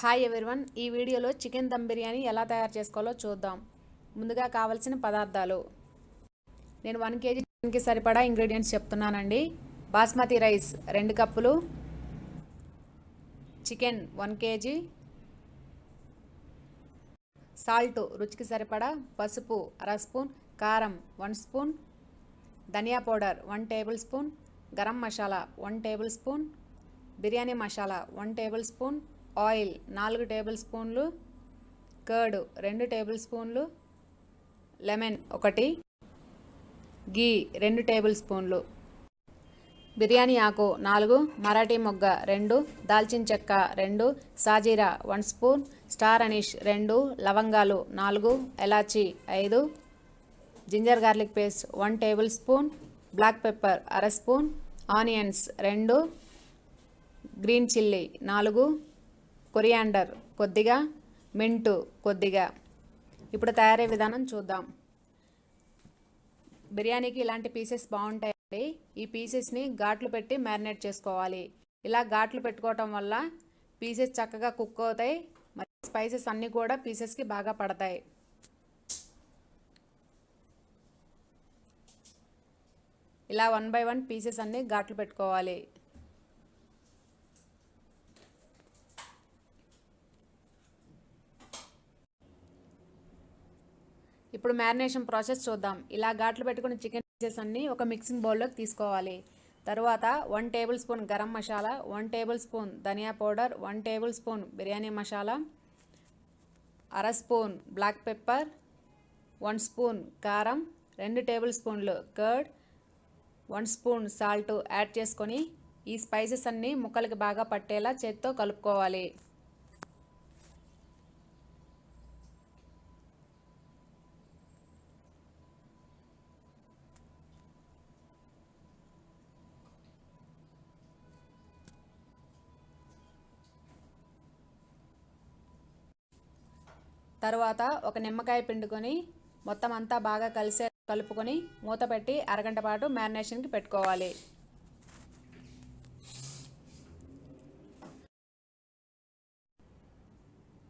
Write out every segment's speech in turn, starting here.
hi everyone ఈ వీడియోలో chicken dum biryani ఎలా తయారు చేసుకోవాలో చూద్దాం ముందుగా కావలసిన పదార్థాలు నేను వన్ కేజీ చికెన్కి సరిపడా ఇంగ్రీడియంట్స్ చెప్తున్నానండి బాస్మతి రైస్ రెండు కప్పులు చికెన్ వన్ కేజీ సాల్ట్ రుచికి సరిపడా పసుపు అర స్పూన్ కారం వన్ స్పూన్ ధనియా powder one table spoon garam masala one table spoon biryani masala one table spoon oil నాలుగు టేబుల్ స్పూన్లు కర్డ్ రెండు టేబుల్ స్పూన్లు లెమన్ ఒకటి గీ రెండు టేబుల్ స్పూన్లు బిర్యానీ ఆకు నాలుగు మరాఠీ మొగ్గ రెండు దాల్చిన చెక్క రెండు సాజీరా వన్ స్పూన్ స్టార్ అనీష్ రెండు లవంగాలు నాలుగు ఎలాచి ఐదు ginger garlic paste one table spoon black pepper అర స్పూన్ ఆనియన్స్ రెండు గ్రీన్ చిల్లీ నాలుగు కొరియాండర్ కొద్దిగా మింటు కొద్దిగా ఇప్పుడు తయారయ్యే విధానం చూద్దాం బిర్యానీకి ఇలాంటి పీసెస్ బాగుంటాయండి ఈ పీసెస్ని ఘాట్లు పెట్టి మ్యారినేట్ చేసుకోవాలి ఇలా ఘాట్లు పెట్టుకోవటం వల్ల పీసెస్ చక్కగా కుక్ అవుతాయి మరి స్పైసెస్ అన్నీ కూడా పీసెస్కి బాగా పడతాయి ఇలా వన్ బై వన్ పీసెస్ అన్నీ ఘాట్లు పెట్టుకోవాలి ఇప్పుడు మ్యారినేషన్ ప్రాసెస్ చూద్దాం ఇలా ఘాట్లు పెట్టుకున్న చికెన్ పీసెస్ అన్నీ ఒక మిక్సింగ్ బౌల్లోకి తీసుకోవాలి తరువాత one table spoon garam masala one table spoon ధనియా powder one table spoon biryani masala అర spoon black pepper one spoon కారం రెండు టేబుల్ స్పూన్లు curd one spoon salt add చేసుకొని ఈ స్పైసెస్ అన్నీ ముక్కలకి బాగా పట్టేలా చేత్తో కలుపుకోవాలి తర్వాత ఒక నిమ్మకాయ పిండుకొని మొత్తం అంతా బాగా కలిసే కలుపుకొని మూత పెట్టి అరగంట పాటు మ్యారినేషన్కి పెట్టుకోవాలి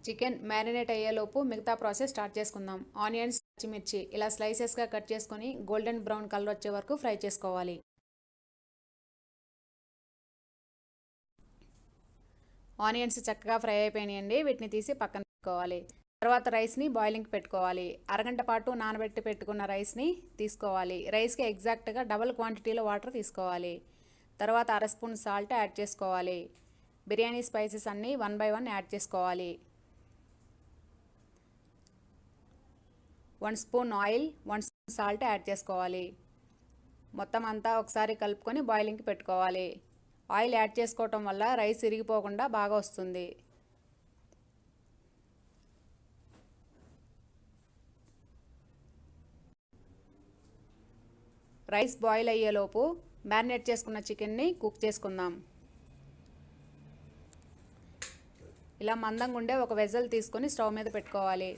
చికెన్ మ్యారినేట్ అయ్యేలోపు మిగతా ప్రాసెస్ స్టార్ట్ చేసుకుందాం ఆనియన్స్ పచ్చిమిర్చి ఇలా స్లైసెస్గా కట్ చేసుకొని గోల్డెన్ బ్రౌన్ కలర్ వచ్చే వరకు ఫ్రై చేసుకోవాలి ఆనియన్స్ చక్కగా ఫ్రై అయిపోయినాయండి వీటిని తీసి పక్కన పెట్టుకోవాలి తర్వాత రైస్ని బాయిలింగ్ పెట్టుకోవాలి అరగంట పాటు నానబెట్టి పెట్టుకున్న రైస్ని తీసుకోవాలి రైస్కి ఎగ్జాక్ట్గా డబల్ క్వాంటిటీలో వాటర్ తీసుకోవాలి తర్వాత అర స్పూన్ సాల్ట్ యాడ్ చేసుకోవాలి బిర్యానీ స్పైసెస్ అన్నీ వన్ బై వన్ యాడ్ చేసుకోవాలి one spoon oil one spoon salt add చేసుకోవాలి మొత్తం అంతా ఒకసారి కలుపుకొని బాయిలింగ్కి పెట్టుకోవాలి ఆయిల్ యాడ్ చేసుకోవటం వల్ల రైస్ ఇరిగిపోకుండా బాగా వస్తుంది రైస్ బాయిల్ అయ్యేలోపు మ్యారినేట్ చేసుకున్న చికెన్ని కుక్ చేసుకుందాం ఇలా మందంగా ఉండే ఒక వెజల్ తీసుకొని స్టవ్ మీద పెట్టుకోవాలి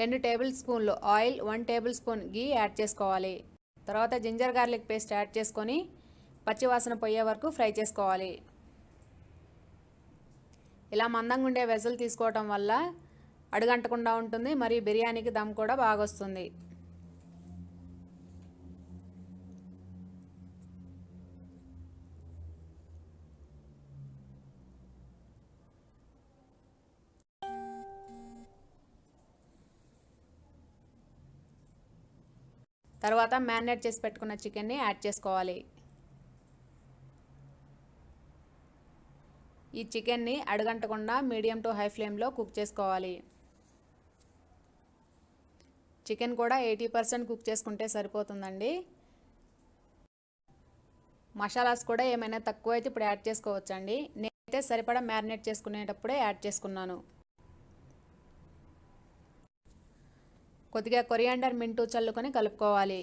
రెండు టేబుల్ స్పూన్లు oil one table spoon ghee add చేసుకోవాలి తర్వాత జింజర్ గార్లిక్ పేస్ట్ యాడ్ చేసుకొని పచ్చివాసన పోయే వరకు ఫ్రై చేసుకోవాలి ఇలా మందంగా ఉండే వెజల్ తీసుకోవటం వల్ల అడుగంటకుండా ఉంటుంది మరియు బిర్యానీకి దమ్ కూడా బాగా వస్తుంది తర్వాత మ్యారినేట్ చేసి పెట్టుకున్న చికెన్ని యాడ్ చేసుకోవాలి ఈ చికెన్ని అడగంటకుండా మీడియం టు హై ఫ్లేమ్లో కుక్ చేసుకోవాలి చికెన్ కూడా ఎయిటీ పర్సెంట్ కుక్ చేసుకుంటే సరిపోతుందండి మసాలాస్ కూడా ఏమైనా తక్కువ అయితే ఇప్పుడు యాడ్ చేసుకోవచ్చండి నేనైతే సరిపడా మ్యారినేట్ చేసుకునేటప్పుడే యాడ్ చేసుకున్నాను కొద్దిగా కొరియాండర్ మింటు చల్లుకొని కలుపుకోవాలి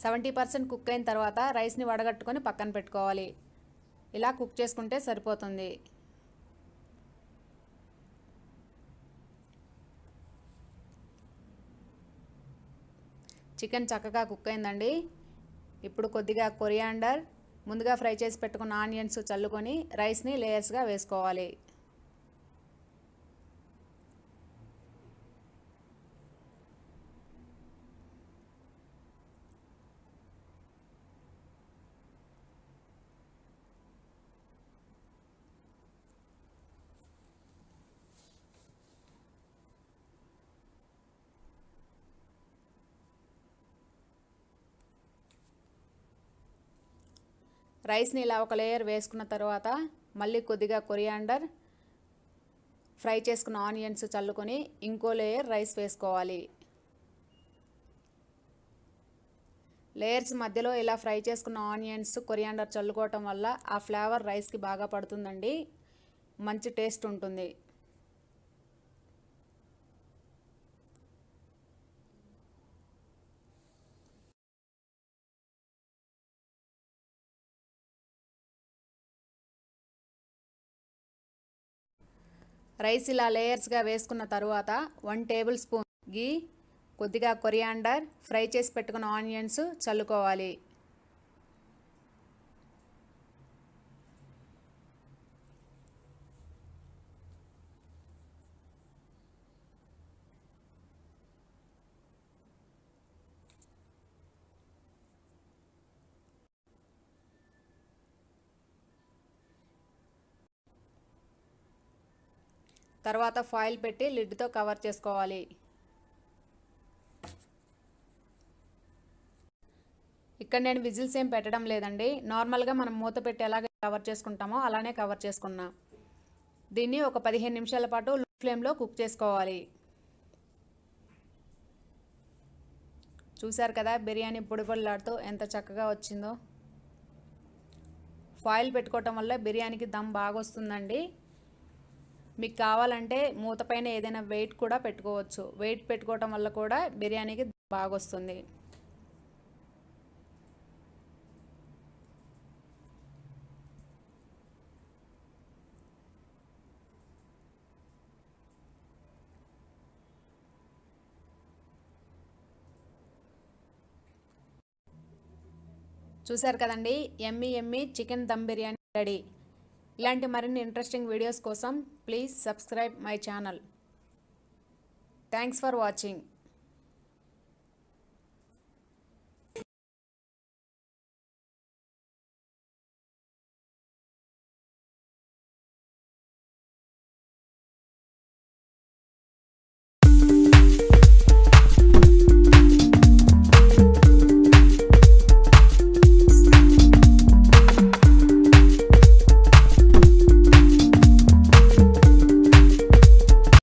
సెవెంటీ పర్సెంట్ కుక్ అయిన తర్వాత రైస్ని వడగట్టుకొని పక్కన పెట్టుకోవాలి ఇలా కుక్ చేసుకుంటే సరిపోతుంది చికెన్ చక్కగా కుక్ అయిందండి ఇప్పుడు కొద్దిగా కొరియాండర్ ముందుగా ఫ్రై చేసి పెట్టుకున్న ఆనియన్స్ చల్లుకొని రైస్ని లేయర్స్గా వేసుకోవాలి రైస్ని ఇలా ఒక లేయర్ వేసుకున్న తర్వాత మళ్ళీ కొద్దిగా కొరియాండర్ ఫ్రై చేసుకున్న ఆనియన్స్ చల్లుకొని ఇంకో లేయర్ రైస్ వేసుకోవాలి లేయర్స్ మధ్యలో ఇలా ఫ్రై చేసుకున్న ఆనియన్స్ కొరియాండర్ చల్లుకోవటం వల్ల ఆ ఫ్లేవర్ రైస్కి బాగా పడుతుందండి మంచి టేస్ట్ ఉంటుంది రైస్ ఇలా లేయర్స్గా వేసుకున్న తరువాత వన్ టేబుల్ స్పూన్ గీ కొద్దిగా కొరియాండర్ ఫ్రై చేసి పెట్టుకున్న ఆనియన్స్ చల్లుకోవాలి తర్వాత ఫాయిల్ పెట్టి లిడ్తో కవర్ చేసుకోవాలి ఇక్కడ నేను విజిల్స్ ఏం పెట్టడం లేదండి నార్మల్గా మనం మూత పెట్టి ఎలాగ కవర్ చేసుకుంటామో అలానే కవర్ చేసుకున్నా దీన్ని ఒక పదిహేను నిమిషాల పాటు లో ఫ్లేమ్లో కుక్ చేసుకోవాలి చూశారు కదా బిర్యానీ పొడిపొడిలాడుతూ ఎంత చక్కగా వచ్చిందో ఫాయిల్ పెట్టుకోవటం వల్ల బిర్యానీకి దమ్ బాగా వస్తుందండి మీకు కావాలంటే మూతపైన ఏదైనా వెయిట్ కూడా పెట్టుకోవచ్చు వెయిట్ పెట్టుకోవటం వల్ల కూడా బిర్యానీకి బాగొస్తుంది చూశారు కదండి yummy yummy chicken dum biryani ready ఇలాంటి మరిన్ని ఇంట్రెస్టింగ్ వీడియోస్ కోసం please subscribe my channel thanks for watching